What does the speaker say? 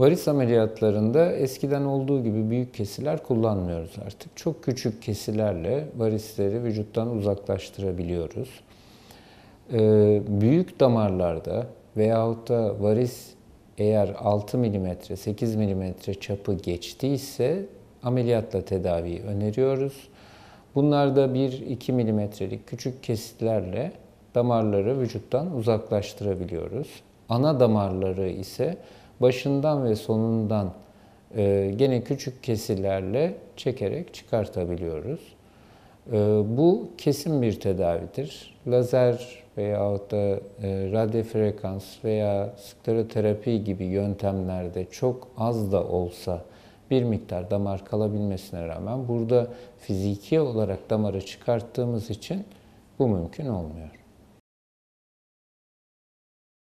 Varis ameliyatlarında eskiden olduğu gibi büyük kesiler kullanmıyoruz artık. Çok küçük kesilerle varisleri vücuttan uzaklaştırabiliyoruz. Ee, büyük damarlarda veyahut da varis eğer 6 mm, 8 mm çapı geçtiyse ameliyatla tedaviyi öneriyoruz. Bunlarda 1-2 milimetrelik küçük kesitlerle damarları vücuttan uzaklaştırabiliyoruz. Ana damarları ise başından ve sonundan e, gene küçük kesilerle çekerek çıkartabiliyoruz. E, bu kesin bir tedavidir. Lazer veya da e, radyo frekans veya skleroterapi gibi yöntemlerde çok az da olsa bir miktar damar kalabilmesine rağmen burada fiziki olarak damarı çıkarttığımız için bu mümkün olmuyor.